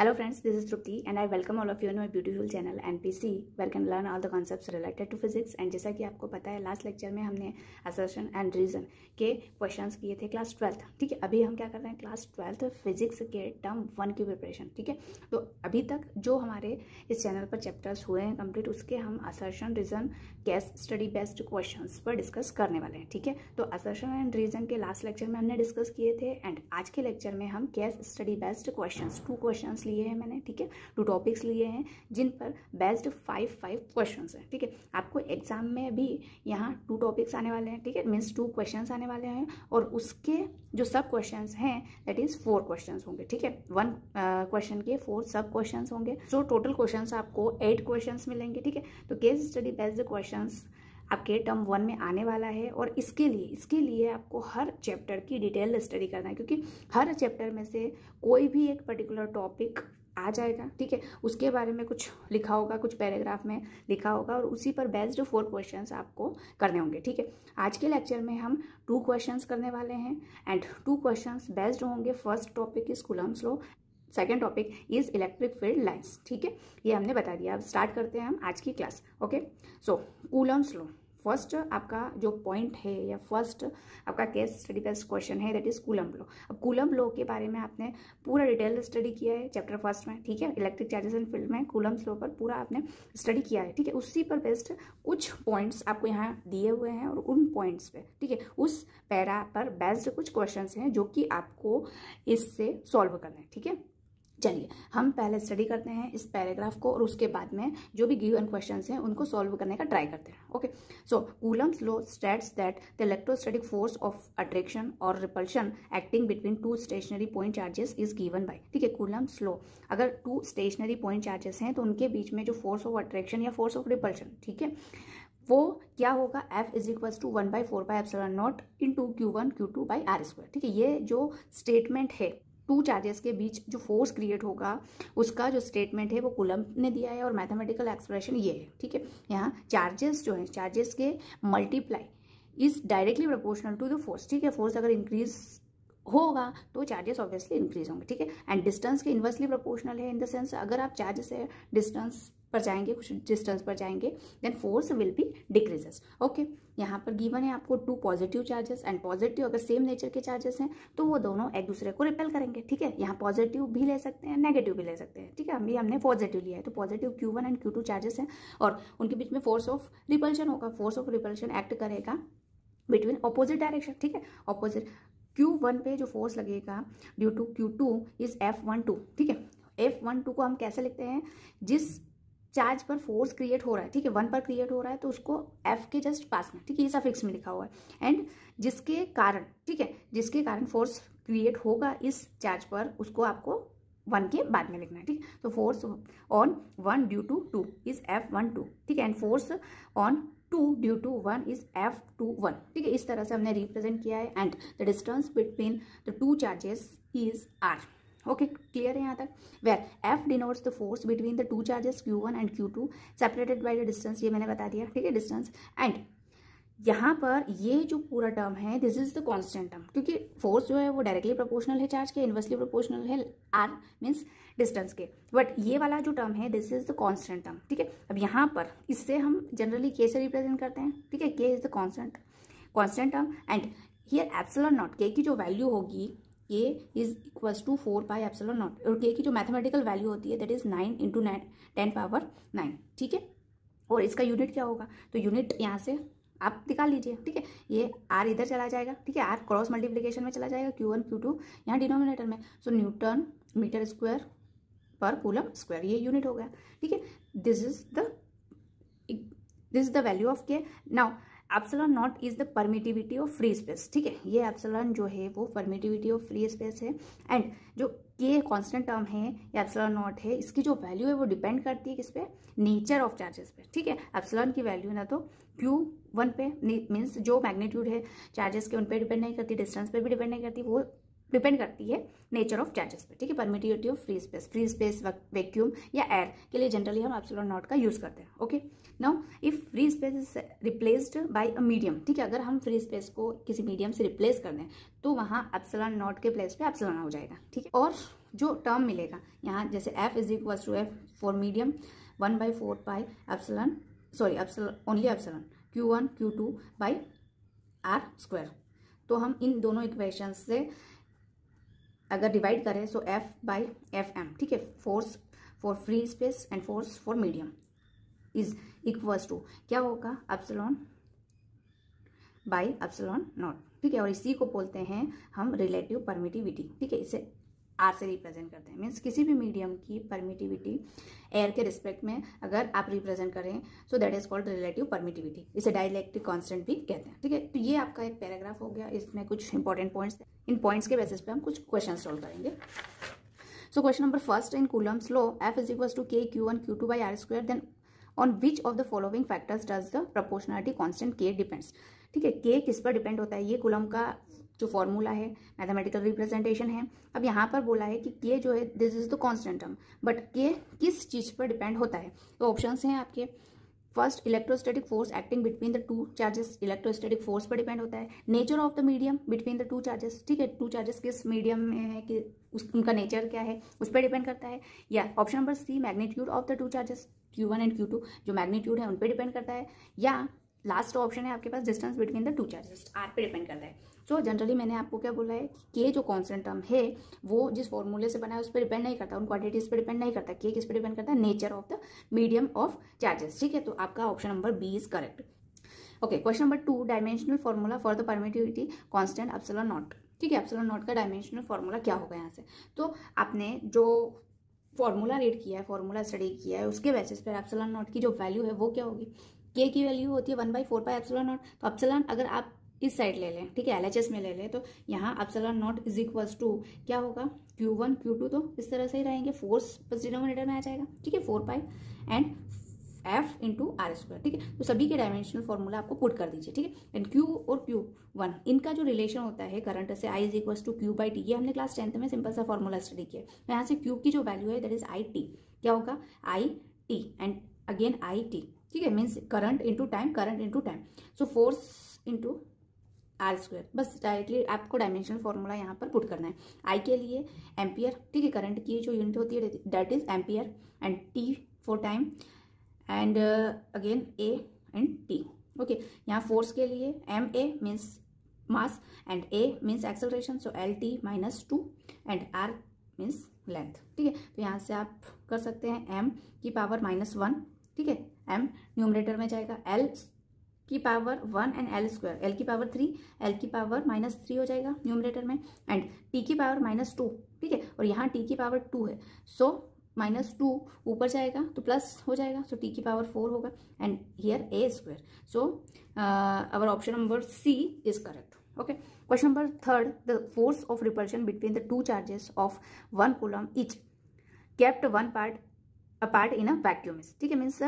hello Hello friends, this is Trupti and I welcome all of you beautiful channel beautiful P C where can learn all the concept related to physics and जैसा कि आपको पता है last lecture में हमने assertion and reason के question किए थे क्लास ट्वेल्थ ठीक है अभी हम क्या कर रहे हैं क्लास ट्वेल्थ फिजिक्स के टर्म वन की प्रिपरेशन ठीक है तो अभी तक जो हमारे इस चैनल पर चैप्टर्स हुए हैं कंप्लीट उसके हम assertion reason case study based question पर डिस्कस करने वाले हैं ठीक है तो असर्शन एंड रीजन के लास्ट लेक्चर में हमने डिस्कस किए थे एंड आज के लेक्चर में हम case study based question two question लिए हैं मैंने ठीक है टू टॉपिक्स लिए हैं जिन पर बेस्ट फाइव फाइव क्वेश्चन हैं ठीक है आपको एग्जाम में भी यहाँ टू टॉपिक्स आने वाले हैं ठीक है मीन्स टू क्वेश्चन आने वाले हैं और उसके जो सब क्वेश्चन हैं दैट इज फोर क्वेश्चन होंगे ठीक है वन क्वेश्चन के फोर सब क्वेश्चन होंगे सो टोटल क्वेश्चन आपको एट क्वेश्चन मिलेंगे ठीक है तो केस स्टडी बेस्ट क्वेश्चन आपके टर्म वन में आने वाला है और इसके लिए इसके लिए आपको हर चैप्टर की डिटेल स्टडी करना है क्योंकि हर चैप्टर में से कोई भी एक पर्टिकुलर टॉपिक आ जाएगा ठीक है उसके बारे में कुछ लिखा होगा कुछ पैराग्राफ में लिखा होगा और उसी पर बेस्ड फोर क्वेश्चंस आपको करने होंगे ठीक है आज के लेक्चर में हम टू क्वेश्चंस करने वाले हैं एंड टू क्वेश्चंस बेस्ड होंगे first topic is Coulomb's law second topic is electric field lines ठीक है ये हमने बता दिया अब स्टार्ट करते हैं हम आज की class okay so Coulomb's law first आपका जो पॉइंट है या फर्स्ट आपका केस स्टडी का क्वेश्चन है दैट इज कूलम लो अब कूलम लो के बारे में आपने पूरा डिटेल स्टडी किया है चैप्टर फर्स्ट में ठीक है इलेक्ट्रिक चार्जेस एंड फील्ड में कूलम लो पर पूरा आपने स्टडी किया है ठीक है उसी पर बेस्ड कुछ पॉइंट्स आपको यहाँ दिए हुए हैं और उन पॉइंट्स पे ठीक है उस पैरा पर बेस्ड कुछ क्वेश्चन हैं जो कि आपको इससे सॉल्व करना है ठीक है चलिए हम पहले स्टडी करते हैं इस पैराग्राफ को और उसके बाद में जो भी गिवन क्वेश्चन हैं उनको सॉल्व करने का ट्राई करते हैं okay so Coulomb's law states that the electrostatic force of attraction और repulsion acting between two stationary point charges is given by ठीक है कूलम्स लो अगर टू स्टेशनरी पॉइंट चार्जेस हैं तो उनके बीच में जो फोर्स ऑफ अट्रैक्शन या फोर्स ऑफ रिपल्शन ठीक है वो क्या होगा F is equal to one by four by seven naught into q one Q two by are square ठीक है ये जो स्टेटमेंट है टू चार्जेस के बीच जो फोर्स क्रिएट होगा उसका जो स्टेटमेंट है वो कुलम ने दिया है और मैथमेटिकल एक्सप्रेशन ये है ठीक है यहाँ चार्जेस जो है चार्जेस के multiply is directly proportional to the force ठीक है फोर्स अगर इंक्रीज होगा तो चार्जेस ऑब्वियसली इंक्रीज होंगे ठीक है एंड डिस्टेंस के इन्वर्सली प्रपोर्शनल है इन द सेंस अगर आप चार्जेस है डिस्टेंस पर जाएंगे कुछ डिस्टेंस पर जाएंगे then force will be decreases okay यहाँ पर गिवन है आपको two positive charges and positive अगर सेम नेचर के चार्जेस हैं तो वो दोनों एक दूसरे को रिपेल करेंगे ठीक है यहाँ पॉजिटिव भी ले सकते हैं नेगेटिव भी ले सकते हैं ठीक है अभी हमने पॉजिटिव लिया है तो positive q one and Q two charges हैं और उनके बीच में फोर्स ऑफ रिपल्शन होगा फोर्स ऑफ रिपल्शन एक्ट करेगा बिटवीन अपोजिट डायरेक्शन ठीक है अपोजिट क्यू वन पे जो फोर्स लगेगा due to q two is F one two ठीक है एफ वन टू को हम कैसे लिखते हैं जिस चार्ज पर फोर्स क्रिएट हो रहा है ठीक है वन पर क्रिएट हो रहा है तो उसको एफ के जस्ट पास में ठीक है ये सब फिक्स में लिखा हुआ है एंड जिसके कारण ठीक है जिसके कारण फोर्स क्रिएट होगा इस चार्ज पर उसको आपको वन के बाद में लिखना है ठीक तो force on one due to two is F one two ठीक है and force on two due to one is F two one ठीक है इस तरह से हमने रिप्रेजेंट किया है and the distance between the two charges is r okay clear है यहाँ तक where F denotes the force between the two charges Q one and Q two separated by the distance ये मैंने बता दिया ठीक है डिस्टेंस एंड यहाँ पर ये जो पूरा टर्म है this is the constant term क्योंकि फोर्स जो है वो डायरेक्टली प्रोपोर्शनल है चार्ज के इन्वर्सली प्रोपोर्शनल है आर मीन्स डिस्टेंस के बट ये वाला जो टर्म है this is the constant term ठीक है अब यहाँ पर इससे हम जनरली के से रिप्रेजेंट करते हैं ठीक है K is the constant constant term and here epsilon naught K की जो वैल्यू होगी K is equal to four by epsilon naught और के की जो मैथमेटिकल वैल्यू होती है that is nine into nine ten power nine ठीक है और इसका यूनिट क्या होगा तो यूनिट यहाँ से आप निकाल लीजिए ठीक है ये आर इधर चला जाएगा ठीक है आर क्रॉस मल्टीप्लीकेशन में चला जाएगा क्यू वन क्यू टू यहाँ डिनोमिनेटर में सो न्यूटन मीटर स्क्वायर पर कूलम स्क्वायर ये यूनिट हो गया ठीक है this is the this is the value of K now epsilon naught is the permittivity of free space ठीक है ये एप्सलॉन जो है वो परमिटिविटी ऑफ फ्री स्पेस है एंड जो ये कांस्टेंट टर्म है या एप्सलॉन नॉट है इसकी जो वैल्यू है वो डिपेंड करती है किस पे नेचर ऑफ चार्जेस पे ठीक है एप्सलॉन की वैल्यू ना तो क्यू वन पे मीन्स जो मैग्नीट्यूड है चार्जेस के उन पे डिपेंड नहीं करती डिस्टेंस पे भी डिपेंड नहीं करती वो डिपेंड करती है नेचर ऑफ चार्जेस पे ठीक है permittivity of free space free space vacuum या एयर के लिए जनरली हम एप्सिलॉन नॉट का यूज़ करते हैं okay now if free space is replaced by a medium ठीक है अगर हम फ्री स्पेस को किसी मीडियम से रिप्लेस कर दें तो वहाँ एप्सोलॉन नॉट के प्लेस पे एप्सोलॉन हो जाएगा ठीक है और जो टर्म मिलेगा यहाँ जैसे F is equal to F for medium one by four by epsilon sorry only epsilon Q one Q two by are square तो हम इन दोनों इक्वेशन से अगर डिवाइड करें so F by F M ठीक है force for free space and force for medium is equals to क्या होगा अप्सलॉन बाई अपसलॉन नॉट ठीक है और इसी को बोलते हैं हम रिलेटिव परमिटिविटी ठीक है इसे आर से रिप्रेजेंट करते हैं मीन्स किसी भी मीडियम की परमिटिविटी एयर के रिस्पेक्ट में अगर आप रिप्रेजेंट करें so that is called relative permittivity इसे डायलैक्टिक कॉन्स्टेंट भी कहते हैं ठीक है तो ये आपका एक पैराग्राफ हो गया इसमें कुछ इंपॉर्टेंट पॉइंट्स इन पॉइंट्स के बेसिस पे हम कुछ क्वेश्चन सोल्व करेंगे so question number first in Coulomb's law F is equal to K Q one Q two by R square then on which of the following factors does the proportionality constant K depends ठीक है के किस पर depend होता है ये coulomb का जो फॉर्मूला है मैथमेटिकल रिप्रेजेंटेशन है अब यहाँ पर बोला है कि के जो है this is the constant term but K किस चीज़ पर डिपेंड होता है तो ऑप्शन हैं आपके first electrostatic force acting between the two charges electrostatic force पर डिपेंड होता है nature of the medium between the two charges ठीक है टू चार्जेस किस मीडियम में है कि उस उनका नेचर क्या है उस पर डिपेंड करता है या option number C magnitude of the two charges Q one and Q two जो मैग्नीट्यूड है उन पर डिपेंड करता है या लास्ट ऑप्शन है आपके पास distance between the two charges R पे डिपेंड करता है सो so, जनरली मैंने आपको क्या बोला है के जो कॉन्स्टेंट टर्म है वो जिस फॉर्मूले से बना है उस पर डिपेंड नहीं करता उन क्वांटिटीज पर डिपेंड नहीं करता के किस पर डिपेंड करता है nature of the medium of charges ठीक है तो आपका option number B is correct okay question number two dimensional formula for the permittivity constant epsilon naught ठीक है एप्सलॉन नॉट का डायमेंशनल फॉर्मूला क्या होगा यहाँ से तो आपने जो फॉर्मूला रीड किया है फॉर्मूला स्टडी किया है उसके बेसिस पर एप्सलॉन नॉट की जो वैल्यू है वो क्या होगी के की वैल्यू होती है one by four by epsilon naught तो एप्सलॉन अगर आप इस साइड ले लें ठीक है एल में ले लें तो यहाँ epsilon naught is equals to क्या होगा क्यू वन क्यू टू तो इस तरह से ही रहेंगे फोर बस डिनोमिनेटर में आ जाएगा ठीक है four pi and F into R square ठीक है तो सभी के डायमेंशनल फॉर्मूला आपको पुट कर दीजिए ठीक है एंड क्यू और क्यू वन इनका जो रिलेशन होता है करंट से I is equals to Q by T ये हमने क्लास टेंथ में सिंपल सा फॉर्मूला स्टडी किया तो यहाँ से क्यू की जो वैल्यू है दैट इज आई टी क्या होगा I T and again I T ठीक है means current into time current into time so force into R square बस डायरेक्टली आपको डायमेंशनल फॉर्मूला यहाँ पर पुट करना है आई के लिए एम्पियर ठीक है करंट की जो यूनिट होती है that is ampere and T for time and again A and T okay यहाँ फोर्स के लिए M A means mass and A means acceleration so L T minus two and R means length ठीक है तो यहाँ से आप कर सकते हैं एम की पावर माइनस वन ठीक है एम न्यूमरेटर में जाएगा एल की power one and L square L की पावर थ्री एल की पावर माइनस थ्री हो जाएगा न्यूमरेटर में एंड टी की पावर माइनस टू ठीक है और यहाँ टी की पावर टू है सो माइनस टू ऊपर जाएगा तो प्लस हो जाएगा सो टी की पावर फोर होगा and here A square so our option number C is correct okay question number third the force of repulsion between the two charges of one coulomb each kept one part apart in a vacuum is ठीक है means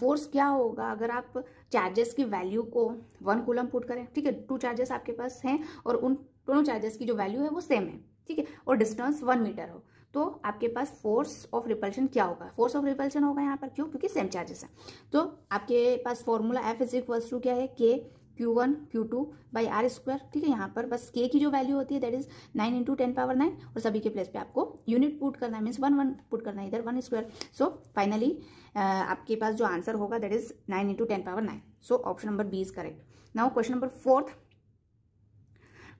force क्या होगा अगर आप charges की value को one coulomb put करें ठीक है टू चार्जेस आपके पास हैं और उन दोनों चार्जेस की जो वैल्यू है वो सेम है ठीक है और डिस्टेंस वन मीटर हो तो आपके पास फोर्स ऑफ रिपल्शन क्या होगा फोर्स ऑफ रिपल्शन होगा यहाँ पर क्यों क्योंकि सेम चार्जेस है तो आपके पास formula F is equals to क्या है K Q one Q two by are square ठीक है यहाँ पर बस के की जो वैल्यू होती है that is nine into ten power nine और सभी के प्लेस पे आपको यूनिट पुट करना है मीन्स वन वन पुट करना है इधर वन स्क्वायर सो फाइनली आपके पास जो आंसर होगा that is nine into ten power nine so option number B is correct now question number fourth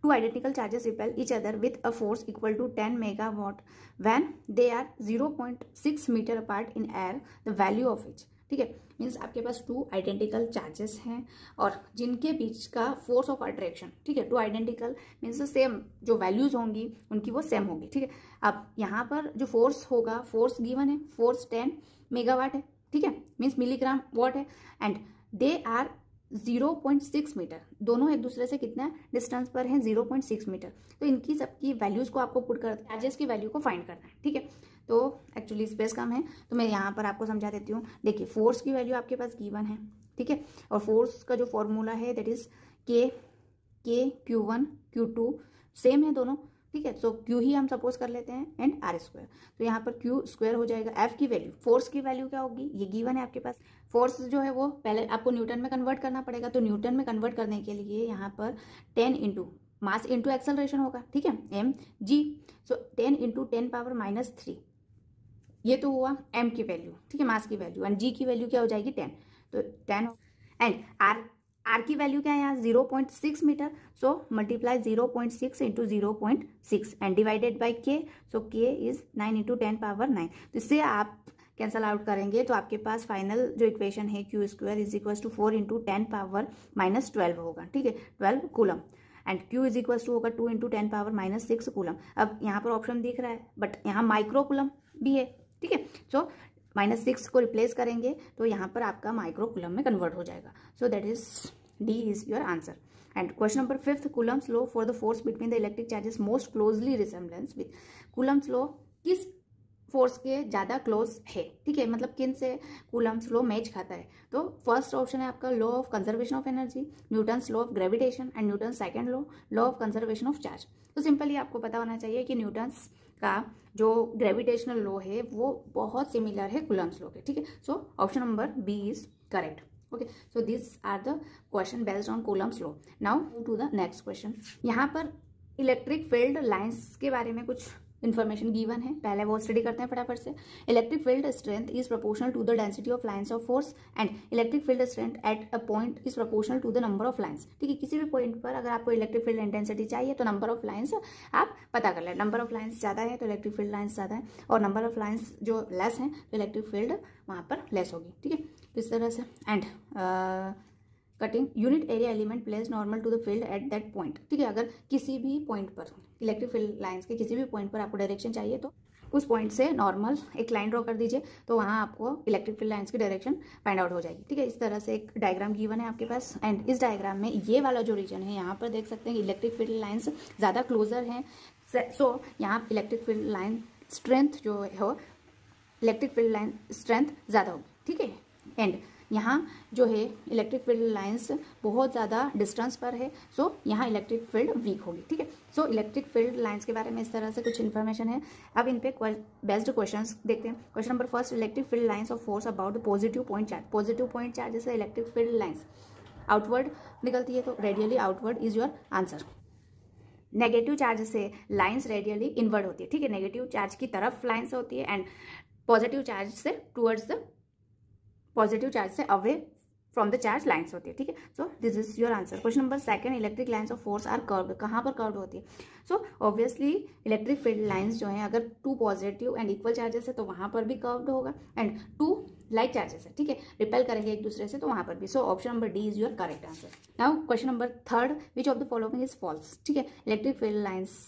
two repel each other repel a force equal to ten mega watt when they are zero point six metre part in air the value of each ठीक है means आपके पास two identical charges हैं और जिनके बीच का force of attraction ठीक है two identical means same जो वैल्यूज़ होंगी उनकी वो सेम होगी ठीक है अब यहाँ पर जो फोर्स होगा फोर्स गिवन है फोर्स टेन मेगावाट है ठीक है मीन्स मिलीग्राम वॉट है एंड दे आर 0.6 मीटर दोनों एक दूसरे से कितना डिस्टेंस पर है 0.6 मीटर तो इनकी सबकी वैल्यूज को आपको पुट कर चार्जेस की वैल्यू को फाइंड करना है ठीक है तो एक्चुअली स्पेस कम है तो मैं यहाँ पर आपको समझा देती हूँ देखिए फोर्स की वैल्यू आपके पास गिवन है ठीक है और फोर्स का जो फॉर्मूला है that is K K Q one Q two same है दोनों ठीक है सो क्यू ही हम सपोज कर लेते हैं एंड आर स्क्वायर तो यहाँ पर क्यू स्क्वायर हो जाएगा एफ की वैल्यू फोर्स की वैल्यू क्या होगी ये गिवन है आपके पास फोर्स जो है वो पहले आपको न्यूटन में कन्वर्ट करना पड़ेगा तो न्यूटन में कन्वर्ट करने के लिए यहाँ पर ten into mass into acceleration होगा ठीक है M G so ten into ten power minus three ये तो हुआ एम की वैल्यू ठीक है मास की वैल्यू एंड जी की वैल्यू क्या हो जाएगी टेन तो टेन एंड आर आर की वैल्यू क्या है यहाँ zero point six metre so multiply zero point six into zero point six and divided by K so K is nine into ten power nine तो इससे आप cancel out करेंगे तो आपके पास फाइनल जो इक्वेशन है Q square is equal to four into ten power minus twelve होगा ठीक है twelve coulomb and Q is equal to होगा two into ten power minus six coulomb अब यहाँ पर ऑप्शन दिख रहा है बट यहाँ माइक्रो कूलम भी है ठीक है सो माइनस सिक्स को रिप्लेस करेंगे तो यहाँ पर आपका माइक्रो कुलम में कन्वर्ट हो जाएगा so that is D is your answer and question number fifth Coulomb's law for the force between the electric charges most closely resemblance with Coulomb's law किस फोर्स के ज़्यादा क्लोज है ठीक है मतलब किन से कुलम स्लो मैच खाता है तो फर्स्ट ऑप्शन है आपका law of conservation of energy Newton's law of gravitation and Newton second law law of conservation of charge तो सिंपली आपको पता होना चाहिए कि न्यूटन्स का जो ग्रेविटेशनल लो है वो बहुत सिमिलर है कुलम्स लो के ठीक है so option number B is correct okay so this are the question based on Coulomb's law now to the next question यहाँ पर इलेक्ट्रिक फील्ड लाइन्स के बारे में कुछ इन्फॉर्मेशन गिवन है पहले वो स्टडी करते हैं फटाफट से electric field strength is proportional to the density of lines of force and electric field strength at a point is proportional to the number of lines ठीक है किसी भी पॉइंट पर अगर आपको इलेक्ट्रिक फील्ड इंटेंसिटी चाहिए तो नंबर ऑफ लाइन्स आप पता कर लें नंबर ऑफ लाइन्स ज़्यादा है तो इलेक्ट्रिक फील्ड लाइन्स ज़्यादा है और नंबर ऑफ लाइन्स जो लेस हैं तो इलेक्ट्रिक फील्ड वहाँ पर लेस होगी ठीक है तो इस तरह से and cutting unit area element place normal to the field at that point ठीक है अगर किसी भी पॉइंट पर इलेक्ट्रिक फील्ड लाइन्स के किसी भी पॉइंट पर आपको डायरेक्शन चाहिए तो उस पॉइंट से नॉर्मल एक लाइन ड्रॉ कर दीजिए तो वहाँ आपको इलेक्ट्रिक फील्ड लाइन्स की डायरेक्शन फाइंड आउट हो जाएगी ठीक है इस तरह से एक डायग्राम गिवन है आपके पास एंड इस डायग्राम में ये वाला जो रीजन है यहाँ पर देख सकते हैं इलेक्ट्रिक फील्ड लाइन्स ज़्यादा क्लोजर हैं सो यहाँ इलेक्ट्रिक फील्ड लाइन स्ट्रेंथ जो है इलेक्ट्रिक फील्ड लाइन स्ट्रेंथ ज़्यादा होगी ठीक है एंड यहाँ जो है इलेक्ट्रिक फील्ड लाइन्स बहुत ज़्यादा डिस्टेंस पर है सो so, यहाँ इलेक्ट्रिक फील्ड वीक होगी ठीक है सो इलेक्ट्रिक फील्ड लाइन्स के बारे में इस तरह से कुछ इन्फॉर्मेशन है अब इन पे बेस्ट क्वेश्चन देखते हैं question number first electric field lines of force about positive point charge positive point charge जैसे इलेक्ट्रिक फील्ड लाइन्स आउटवर्ड निकलती है तो radially outward is your answer negative charge से लाइन्स रेडियली इन्वर्ड होती है ठीक है नेगेटिव चार्ज की तरफ लाइन्स होती है एंड पॉजिटिव चार्ज से टूवर्ड्स द पॉजिटिव चार्ज से away from the charge lines होती है ठीक है so this is your answer question number second electric lines of force are curve कहाँ पर कर्व होती है so obviously electric field lines जो हैं अगर two positive and equal charges है तो वहाँ पर भी कर्व होगा एंड टू लाइक चार्जेस है ठीक है रिपेल करेंगे एक दूसरे से तो वहाँ पर भी so option number D is your correct answer now question number third which of the following is false ठीक है इलेक्ट्रिक फील्ड लाइन्स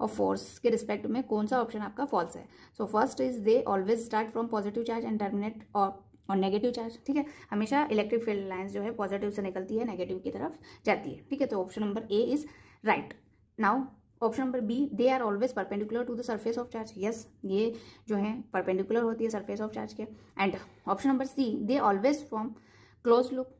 और फोर्स के रिस्पेक्ट में कौन सा ऑप्शन आपका फॉल्स है so first is they always start from positive charge and terminate off और नेगेटिव चार्ज ठीक है हमेशा इलेक्ट्रिक फील्ड लाइन्स जो है पॉजिटिव से निकलती है नेगेटिव की तरफ जाती है ठीक है तो option number A is right now option number B they are always perpendicular to the surface of charge yes ये जो है परपेंडिकुलर होती है सरफेस ऑफ चार्ज के and option number C they always form close loop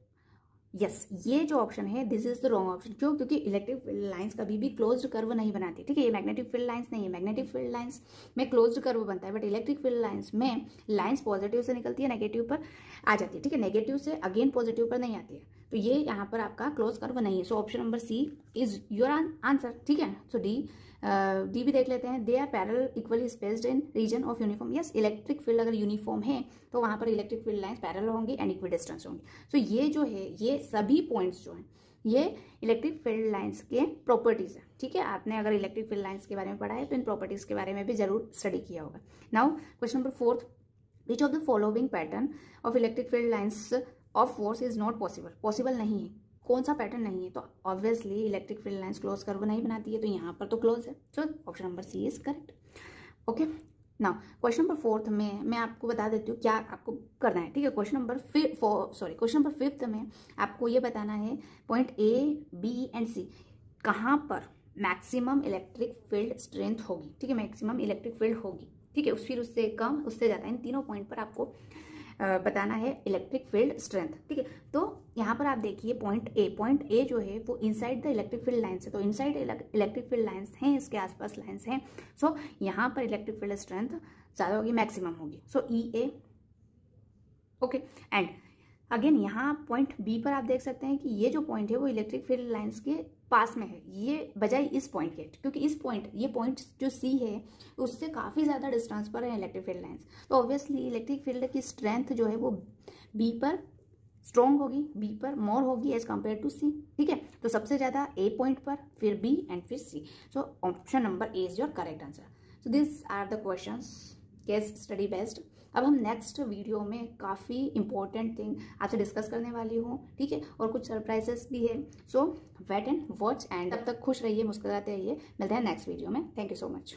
yes ये जो option है this is the wrong option क्यों क्योंकि इलेक्ट्रिक फील्ड लाइंस कभी भी क्लोज्ड कर्व नहीं बनाती ठीक है ये मैग्नेटिक फील्ड लाइंस नहीं है मैग्नेटिक फील्ड लाइंस में क्लोज कर्व बनता है बट इलेक्ट्रिक फील्ड लाइंस में लाइंस पॉजिटिव से निकलती है नेगेटिव पर आ जाती है ठीक है नेगेटिव से अगेन पॉजिटिव पर नहीं आती है तो ये यहाँ पर आपका क्लोज कर्व नहीं है so option number C is your answer ठीक है सो डी डी भी देख लेते हैं they are parallel equally spaced in region of uniform yes electric field अगर यूनिफॉर्म है तो वहाँ पर इलेक्ट्रिक फील्ड लाइन्स पैरल होंगी एंड इक्वी डिस्टेंस होंगी सो ये जो है ये सभी पॉइंट्स जो हैं ये इलेक्ट्रिक फील्ड लाइन्स के प्रॉपर्टीज़ हैं ठीक है आपने अगर इलेक्ट्रिक फील्ड लाइन्स के बारे में पढ़ा है तो इन प्रॉपर्टीज़ के बारे में भी जरूर स्टडी किया होगा now question number fourth which of the following pattern of electric field lines of force is not possible possible नहीं है कौन सा पैटर्न नहीं है तो obviously electric field lines close कर नहीं बनाती है तो यहाँ पर तो क्लोज है so option number C is correct okay ना क्वेश्चन नंबर फोर्थ में मैं आपको बता देती हूँ क्या आपको करना है ठीक है question number fifth sorry question number fifth में आपको ये बताना है point A B and C कहाँ पर मैक्सिमम इलेक्ट्रिक फील्ड स्ट्रेंथ होगी ठीक है मैक्सिमम इलेक्ट्रिक फील्ड होगी ठीक है उस फिर उससे कम उससे ज़्यादा इन तीनों पॉइंट पर आपको बताना है इलेक्ट्रिक फील्ड स्ट्रेंथ ठीक है तो यहाँ पर आप देखिए पॉइंट ए पॉइंट ए जो है वो inside the electric field lines है तो इनसाइड इलेक्ट्रिक फील्ड लाइन्स हैं इसके आसपास लाइन्स हैं सो यहाँ पर इलेक्ट्रिक फील्ड स्ट्रेंथ ज़्यादा होगी मैक्सिमम होगी so E A okay and again यहाँ पॉइंट बी पर आप देख सकते हैं कि ये जो पॉइंट है वो इलेक्ट्रिक फील्ड लाइन्स के पास में है ये बजाय इस पॉइंट के क्योंकि इस पॉइंट ये पॉइंट जो सी है उससे काफ़ी ज़्यादा डिस्टेंस पर है इलेक्ट्रिक फील्ड लाइन्स तो ऑब्वियसली इलेक्ट्रिक फील्ड की स्ट्रेंथ जो है वो बी पर स्ट्रॉन्ग होगी बी पर मोर होगी एज कम्पेयर टू सी ठीक है तो सबसे ज़्यादा ए पॉइंट पर फिर बी एंड फिर C so option number A is your correct answer so this are the question case study best अब हम नेक्स्ट वीडियो में काफ़ी इंपॉर्टेंट थिंग आपसे डिस्कस करने वाली हूँ ठीक है और कुछ सरप्राइजेस भी है so wait and watch and तब तक खुश रहिए मुस्कुराते रहिए मिलते हैं नेक्स्ट वीडियो में थैंक यू सो मच